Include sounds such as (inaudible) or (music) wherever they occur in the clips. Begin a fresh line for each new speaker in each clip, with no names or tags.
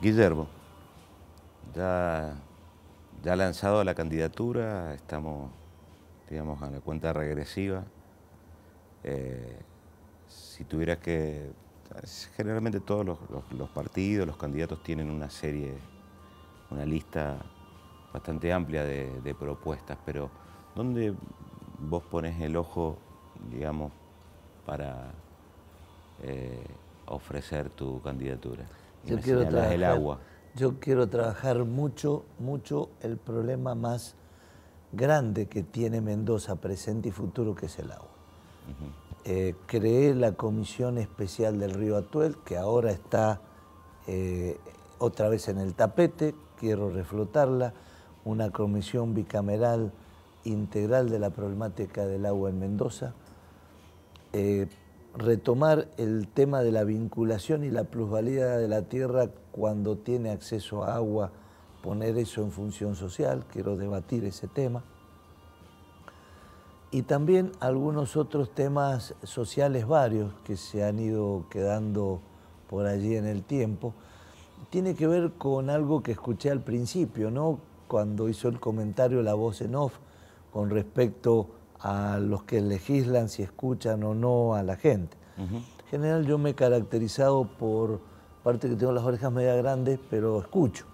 Guillermo, ya, ha lanzado la candidatura, estamos, digamos, a la cuenta regresiva. Eh, si tuvieras que... Generalmente todos los, partidos, los candidatos tienen una serie, una lista bastante amplia de, propuestas, pero ¿dónde vos pones el ojo, digamos, para eh, ofrecer tu candidatura? yo quiero trabajar, el agua.
Yo quiero trabajar mucho, mucho el problema más grande que tiene Mendoza, presente y futuro, que es el agua. Eh, creé la Comisión Especial del Río Atuel, que ahora está eh, otra vez en el tapete, quiero reflotarla, una comisión bicameral integral de la problemática del agua en Mendoza. Eh, retomar el tema de la vinculación y la plusvalía de la tierra cuando tiene acceso a agua, poner eso en función social, quiero debatir ese tema. Y también algunos otros temas sociales varios que se han ido quedando por allí en el tiempo. Tiene que ver con algo que escuché al principio, ¿no? Cuando hizo el comentario la voz en off con respecto a los que legislan si escuchan o no a la gente. En general yo me he caracterizado por parte que tengo las orejas media grandes, pero escucho,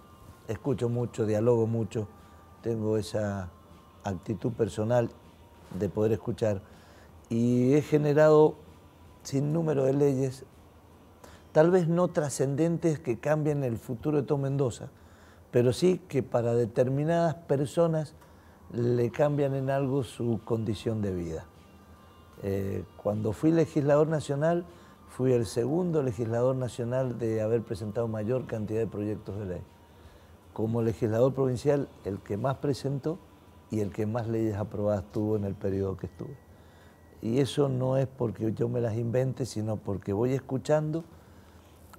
escucho mucho, dialogo mucho, tengo esa actitud personal de poder escuchar y he generado sin número de leyes, tal vez no trascendentes que cambien el futuro de todo Mendoza, pero sí que para determinadas personas le cambian en algo su condición de vida. Eh, cuando fui legislador nacional, fui el segundo legislador nacional de haber presentado mayor cantidad de proyectos de ley. Como legislador provincial, el que más presentó y el que más leyes aprobadas tuvo en el periodo que estuve. Y eso no es porque yo me las invente, sino porque voy escuchando,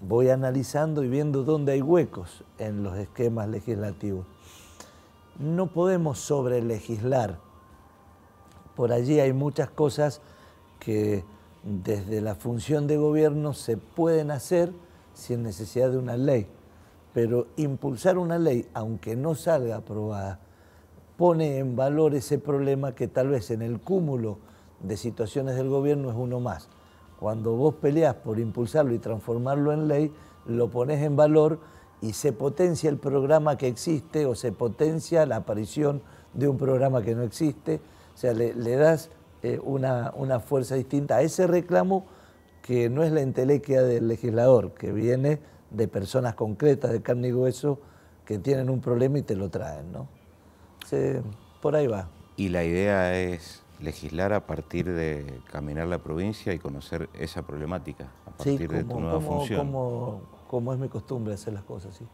voy analizando y viendo dónde hay huecos en los esquemas legislativos no podemos sobrelegislar. Por allí hay muchas cosas que desde la función de gobierno se pueden hacer sin necesidad de una ley. Pero impulsar una ley, aunque no salga aprobada, pone en valor ese problema que tal vez en el cúmulo de situaciones del gobierno es uno más. Cuando vos peleás por impulsarlo y transformarlo en ley, lo pones en valor y se potencia el programa que existe o se potencia la aparición de un programa que no existe. O sea, le, das eh, una, una, fuerza distinta a ese reclamo que no es la entelequia del legislador, que viene de personas concretas, de carne y hueso, que tienen un problema y te lo traen. ¿no? por ahí va.
Y la idea es legislar a partir de caminar la provincia y conocer esa problemática, a partir de tu nueva función
como es mi costumbre hacer las cosas. ¿sí?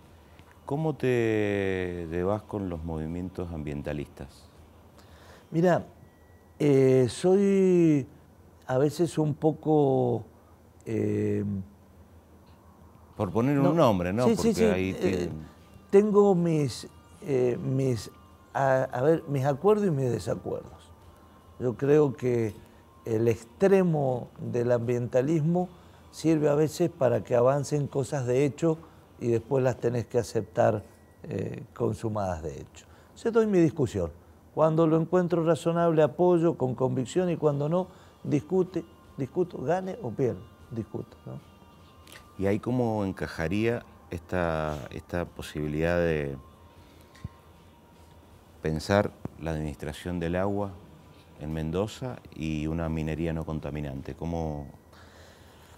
¿Cómo te llevas con los movimientos ambientalistas?
Mira, eh, soy a veces un poco... Eh,
Por poner un nombre, ¿no? Porque eh,
tengo mis, mis, a ver, mis acuerdos y mis desacuerdos. Yo creo que el extremo del ambientalismo sirve a veces para que avancen cosas de hecho y después las tenés que aceptar eh, consumadas de hecho. Se doy mi discusión. Cuando lo encuentro razonable, apoyo con convicción y cuando no, discute, discuto, gane o pierde, discuto.
¿Y ahí cómo encajaría esta, esta posibilidad de pensar la administración del agua en Mendoza y una minería no contaminante? ¿Cómo,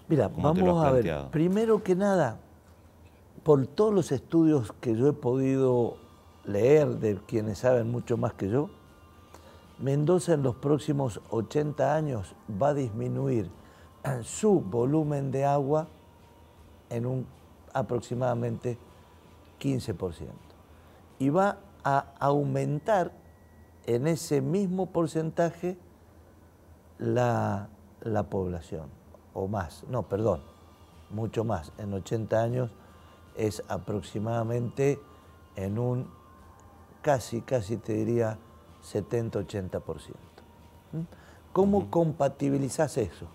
Mira, vamos a ver, primero que nada, por todos los estudios que yo he podido leer de quienes saben mucho más que yo, Mendoza en los próximos 80 años va a disminuir (clears throat) su volumen de agua en un aproximadamente 15%. Y va a aumentar en ese mismo porcentaje la, la población o más, no, perdón, mucho más, en 80 años es aproximadamente en un casi, casi te diría 70-80%. ¿Cómo compatibilizás compatibilizas eso?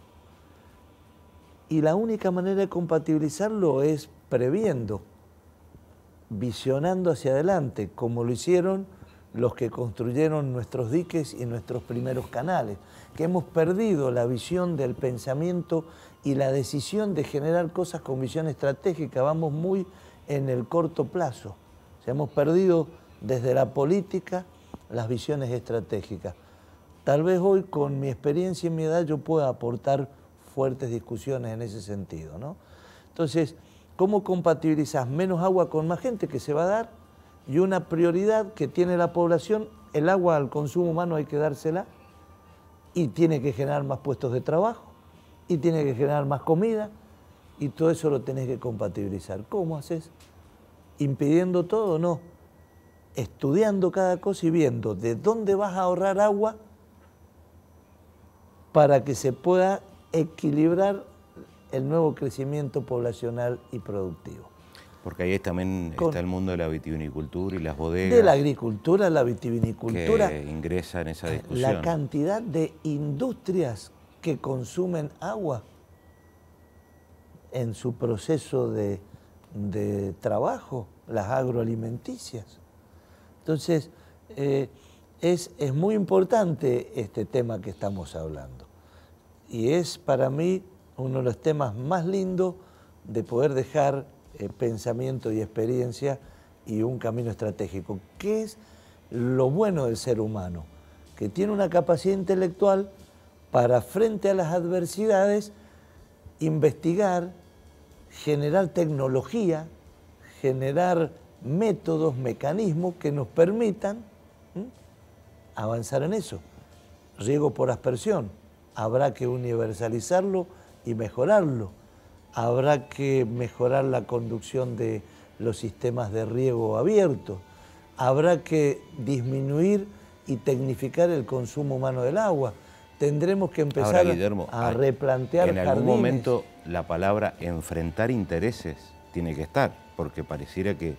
Y la única manera de compatibilizarlo es previendo, visionando hacia adelante, como lo hicieron los que construyeron nuestros diques y nuestros primeros canales, que hemos perdido la visión del pensamiento y la decisión de generar cosas con visión estratégica, vamos muy en el corto plazo. O hemos perdido desde la política las visiones estratégicas. Tal vez hoy con mi experiencia y mi edad yo pueda aportar fuertes discusiones en ese sentido. ¿no? Entonces, ¿cómo compatibilizas menos agua con más gente que se va a dar? y una prioridad que tiene la población, el agua al consumo humano hay que dársela y tiene que generar más puestos de trabajo y tiene que generar más comida y todo eso lo tenés que compatibilizar. ¿Cómo haces? ¿Impidiendo todo? No. Estudiando cada cosa y viendo de dónde vas a ahorrar agua para que se pueda equilibrar el nuevo crecimiento poblacional y productivo.
Porque ahí también está el mundo de la vitivinicultura y las bodegas. De la
agricultura, la vitivinicultura.
ingresa en esa eh, discusión. La
cantidad de industrias que consumen agua en su proceso de, trabajo, las agroalimenticias. Entonces, eh, es, es muy importante este tema que estamos hablando. Y es para mí uno de los temas más lindos de poder dejar eh, pensamiento y experiencia y un camino estratégico. ¿Qué es lo bueno del ser humano? Que tiene una capacidad intelectual para frente a las adversidades investigar, generar tecnología, generar métodos, mecanismos que nos permitan avanzar en eso. Riego por aspersión, habrá que universalizarlo y mejorarlo habrá que mejorar la conducción de los sistemas de riego abierto, habrá que disminuir y tecnificar el consumo humano del agua. Tendremos que empezar a replantear En algún momento
la palabra enfrentar intereses tiene que estar, porque pareciera que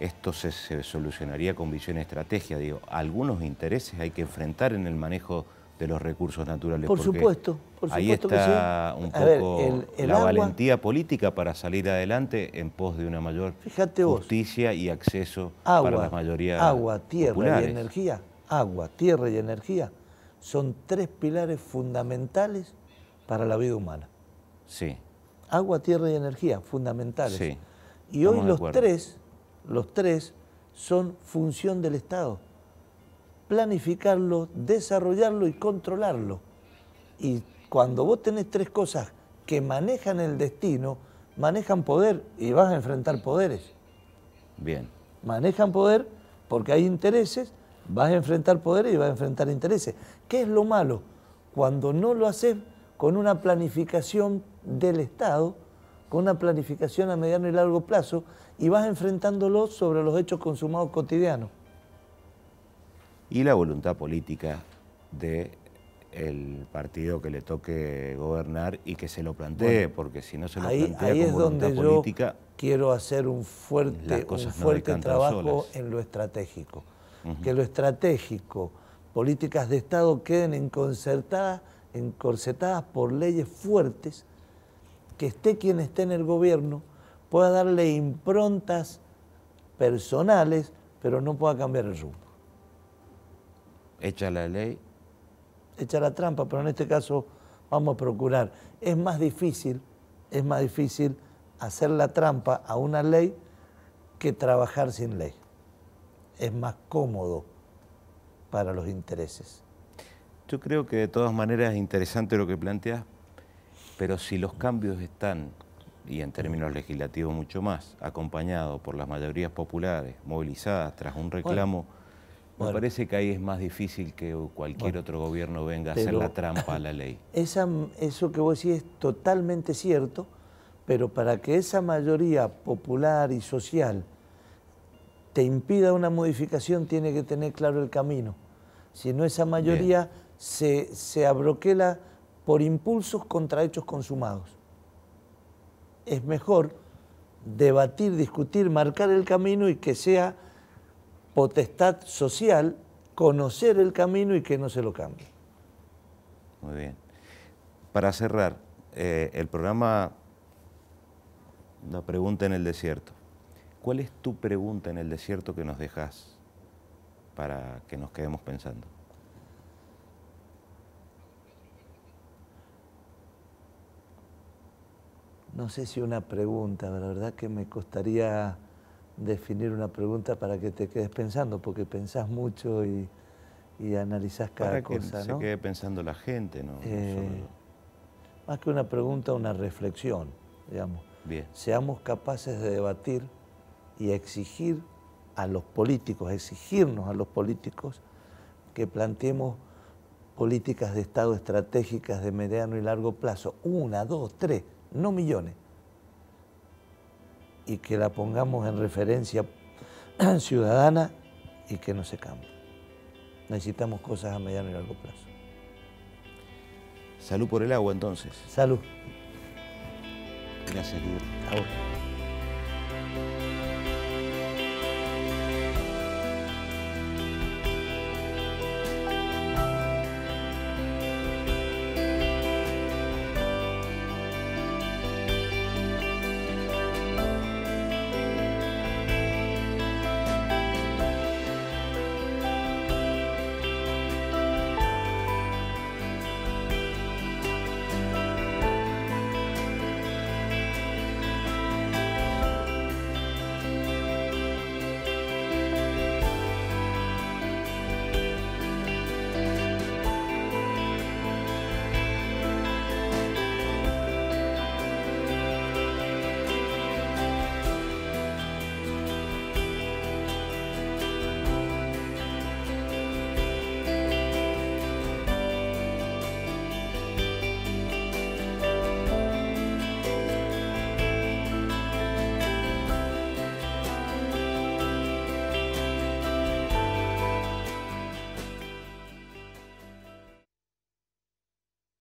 esto se, solucionaría con visión y estrategia. Digo, algunos intereses hay que enfrentar en el manejo de los recursos naturales. Por supuesto, por supuesto. Ahí está un poco la valentía política para salir adelante en pos de una mayor justicia y acceso para las mayorías. Agua, tierra y
energía. Agua, tierra y energía son tres pilares fundamentales para la vida humana. Sí. Agua, tierra y energía, fundamentales. Sí.
Y hoy los tres,
los tres son función del Estado planificarlo, desarrollarlo y controlarlo. Y cuando vos tenés tres cosas que manejan el destino, manejan poder y vas a enfrentar poderes. Bien. Manejan poder porque hay intereses, vas a enfrentar poderes y vas a enfrentar intereses. ¿Qué es lo malo? Cuando no lo haces con una planificación del Estado, con una planificación a mediano y largo plazo, y vas enfrentándolo sobre los hechos consumados cotidianos
y la voluntad política del el partido que le toque gobernar y que se lo plantee, porque si no se lo plantea ahí es donde yo
quiero hacer un fuerte, un fuerte trabajo en lo estratégico. Que lo estratégico, políticas de Estado queden encorsetadas por leyes fuertes, que esté quien esté en el gobierno, pueda darle improntas personales, pero no pueda cambiar el rumbo. Echa la ley. Echa la trampa, pero en este caso vamos a procurar. Es más difícil, es más difícil hacer la trampa a una ley que trabajar sin ley. Es más cómodo para los intereses.
Yo creo que de todas maneras es interesante lo que planteas, pero si los cambios están, y en términos legislativos mucho más, acompañados por las mayorías populares, movilizadas tras un reclamo... Me parece que ahí es más difícil que cualquier otro gobierno venga a hacer la trampa a la ley. (laughs)
Esa, eso que vos decís es totalmente cierto, pero para que esa mayoría popular y social te impida una modificación, tiene que tener claro el camino. Si no, esa mayoría se, se abroquela por impulsos contra hechos consumados. Es mejor debatir, discutir, marcar el camino y que sea potestad social conocer el camino y que no se lo cambie.
Muy bien. Para cerrar, eh, el programa, la pregunta en el desierto. ¿Cuál es tu pregunta en el desierto que nos dejas para que nos quedemos pensando?
No sé si una pregunta, la verdad que me costaría definir una pregunta para que te quedes pensando, porque pensás mucho y, analizás cada cosa. Para que se quede
pensando la gente, ¿no?
Eh, más que una pregunta, una reflexión, digamos. Bien. Seamos capaces de debatir y exigir a los políticos, exigirnos a los políticos que planteemos políticas de Estado estratégicas de mediano y largo plazo, una, dos, tres, no millones, y que la pongamos en referencia (clears throat) ciudadana y que no se cambie. Necesitamos cosas a mediano y largo plazo.
Salud por el agua entonces. Salud. Gracias,
Guido.